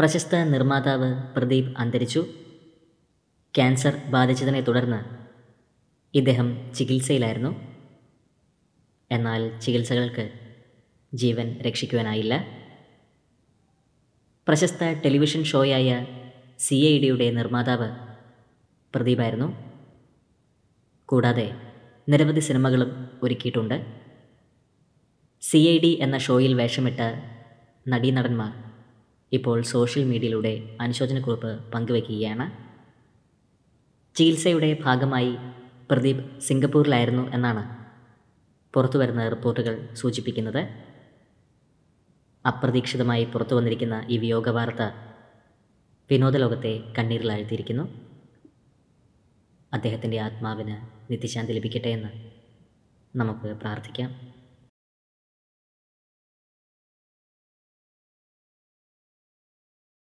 പ്രശസ്ത നിർമ്മാതാവ് പ്രദീപ് അന്തരിച്ചു ക്യാൻസർ ബാധിച്ചതിനെ തുടർന്ന് ഇദ്ദേഹം ചികിത്സയിലായിരുന്നു എന്നാൽ ചികിത്സകൾക്ക് ജീവൻ രക്ഷിക്കുവാനായില്ല പ്രശസ്ത ടെലിവിഷൻ ഷോയായ സി ഐ ഡിയുടെ നിർമ്മാതാവ് പ്രദീപായിരുന്നു കൂടാതെ നിരവധി സിനിമകളും ഒരുക്കിയിട്ടുണ്ട് സി ഐ ഡി എന്ന ഷോയിൽ വേഷമിട്ട നടീനടന്മാർ ഇപ്പോൾ സോഷ്യൽ മീഡിയയിലൂടെ അനുശോചനക്കുറിപ്പ് പങ്കുവയ്ക്കുകയാണ് ചികിത്സയുടെ ഭാഗമായി പ്രദീപ് സിംഗപ്പൂരിലായിരുന്നു എന്നാണ് പുറത്തു വരുന്ന റിപ്പോർട്ടുകൾ സൂചിപ്പിക്കുന്നത് അപ്രതീക്ഷിതമായി പുറത്തു വന്നിരിക്കുന്ന ഈ വിയോഗ വാർത്ത വിനോദലോകത്തെ കണ്ണീരിലാഴ്ത്തിയിരിക്കുന്നു അദ്ദേഹത്തിൻ്റെ ആത്മാവിന് നിത്യശാന്തി ലഭിക്കട്ടെ എന്ന് നമുക്ക് പ്രാർത്ഥിക്കാം